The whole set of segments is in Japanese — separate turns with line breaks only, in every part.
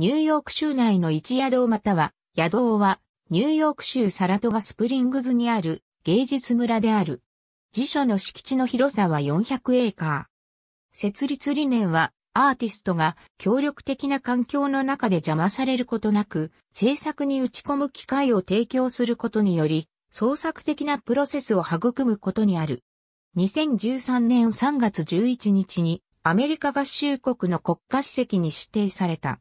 ニューヨーク州内の一夜堂または、野道は、ニューヨーク州サラトガスプリングズにある芸術村である。辞書の敷地の広さは400エーカー。設立理念は、アーティストが協力的な環境の中で邪魔されることなく、制作に打ち込む機会を提供することにより、創作的なプロセスを育むことにある。2013年3月11日にアメリカ合衆国の国家史跡に指定された。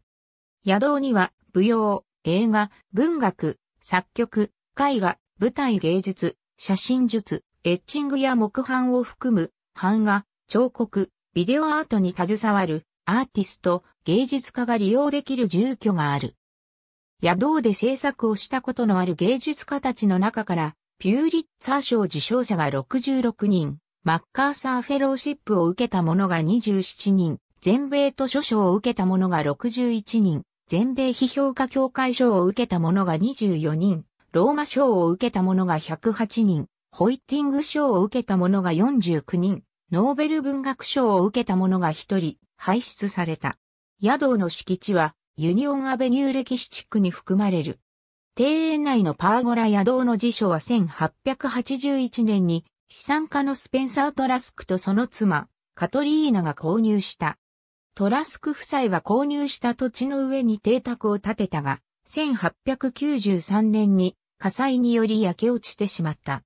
野道には、舞踊、映画、文学、作曲、絵画、舞台芸術、写真術、エッチングや木版を含む、版画、彫刻、ビデオアートに携わる、アーティスト、芸術家が利用できる住居がある。野道で制作をしたことのある芸術家たちの中から、ピューリッツァー賞受賞者が66人、マッカーサーフェローシップを受けた者が27人、全米図書賞を受けた者が61人、全米批評家協会賞を受けた者が24人、ローマ賞を受けた者が108人、ホイッティング賞を受けた者が49人、ノーベル文学賞を受けた者が1人、排出された。野道の敷地は、ユニオンアベニュー歴史地区に含まれる。庭園内のパーゴラ野道の辞書は1881年に、資産家のスペンサー・トラスクとその妻、カトリーナが購入したトラスク夫妻は購入した土地の上に邸宅を建てたが、1893年に火災により焼け落ちてしまった。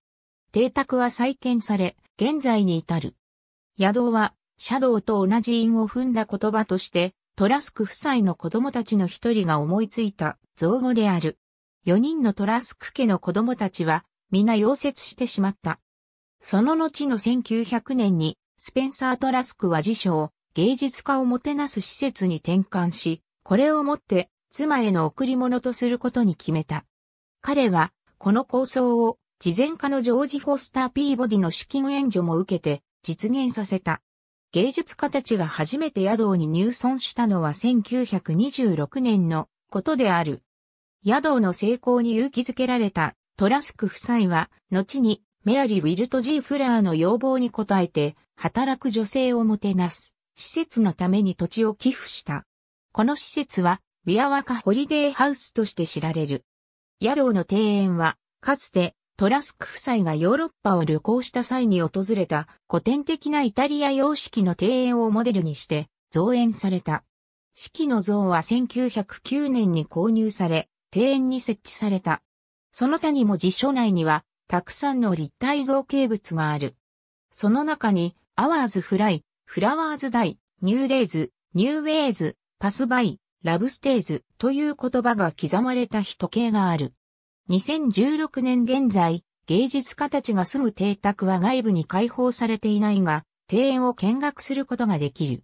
邸宅は再建され、現在に至る。宿は、シャドウと同じ韻を踏んだ言葉として、トラスク夫妻の子供たちの一人が思いついた造語である。4人のトラスク家の子供たちは、皆溶接してしまった。その後の1900年に、スペンサー・トラスクは辞書を芸術家をもてなす施設に転換し、これをもって妻への贈り物とすることに決めた。彼は、この構想を、事前家のジョージ・フォスター・ピーボディの資金援助も受けて、実現させた。芸術家たちが初めて宿に入村したのは1926年のことである。宿の成功に勇気づけられたトラスク夫妻は、後にメアリー・ウィルト・ジー・フラーの要望に応えて、働く女性をもてなす施設のために土地を寄付した。この施設は、ビアワカホリデーハウスとして知られる。野道の庭園は、かつてトラスク夫妻がヨーロッパを旅行した際に訪れた古典的なイタリア様式の庭園をモデルにして造園された。式の像は1909年に購入され、庭園に設置された。その他にも辞書内には、たくさんの立体造形物がある。その中に、アワーズ・フライ、フラワーズダイ、ニューレイズ、ニューウェイズ、パスバイ、ラブステーズという言葉が刻まれた人形がある。2016年現在、芸術家たちが住む邸宅は外部に開放されていないが、庭園を見学することができる。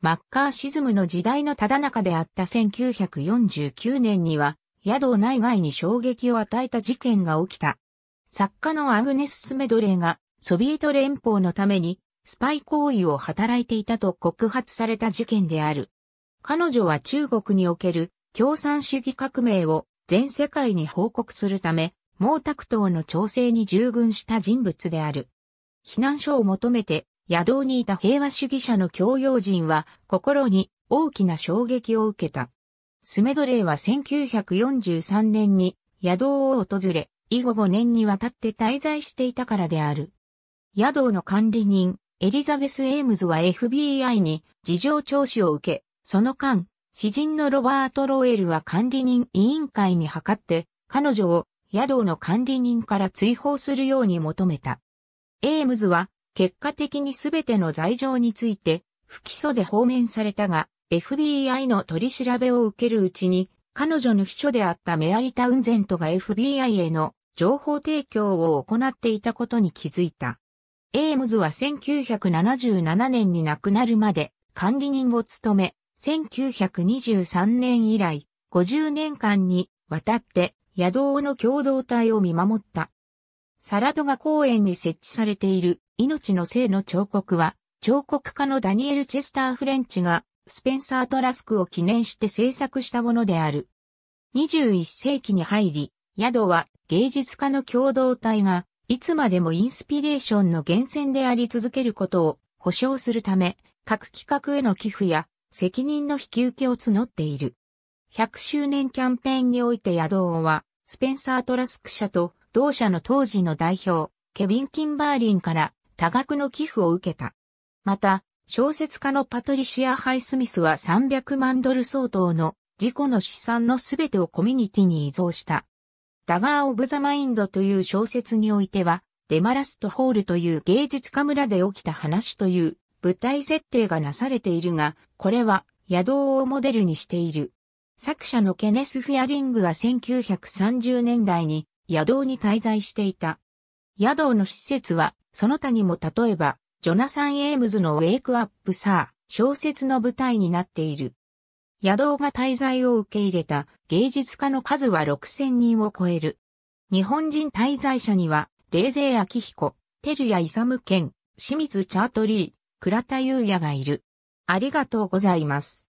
マッカーシズムの時代のただ中であった1949年には、宿内外に衝撃を与えた事件が起きた。作家のアグネス・スメドレーがソビエト連邦のためにスパイ行為を働いていたと告発された事件である。彼女は中国における共産主義革命を全世界に報告するため、毛沢東の調整に従軍した人物である。避難所を求めて野道にいた平和主義者の教養人は心に大きな衝撃を受けた。スメドレーは1943年に野道を訪れ、以後5年にわたって滞在していたからである。野道の管理人、エリザベス・エイムズは FBI に事情聴取を受け、その間、詩人のロバート・ロエルは管理人委員会に諮って、彼女を野の管理人から追放するように求めた。エイムズは、結果的にすべての罪状について、不起訴で放免されたが、FBI の取り調べを受けるうちに、彼女の秘書であったメアリタ・ウンゼントが FBI への情報提供を行っていたことに気づいた。エームズは1977年に亡くなるまで管理人を務め、1923年以来、50年間にわたって野道の共同体を見守った。サラドガ公園に設置されている命の生の彫刻は、彫刻家のダニエル・チェスター・フレンチがスペンサー・トラスクを記念して制作したものである。21世紀に入り、宿は芸術家の共同体がいつまでもインスピレーションの源泉であり続けることを保証するため、各企画への寄付や責任の引き受けを募っている。100周年キャンペーンにおいて野道は、スペンサー・トラスク社と同社の当時の代表、ケビン・キンバーリンから多額の寄付を受けた。また、小説家のパトリシア・ハイスミスは300万ドル相当の自己の資産のすべてをコミュニティに依存した。ダガー・オブ・ザ・マインドという小説においては、デマラスト・ホールという芸術家村で起きた話という舞台設定がなされているが、これは野道をモデルにしている。作者のケネス・フィアリングは1930年代に野道に滞在していた。野道の施設は、その他にも例えば、ジョナサン・エイムズのウェイクアップサー、小説の舞台になっている。野道が滞在を受け入れた芸術家の数は6000人を超える。日本人滞在者には、冷勢明彦、照屋勇健、清水チャートリー、倉田優也がいる。ありがとうございます。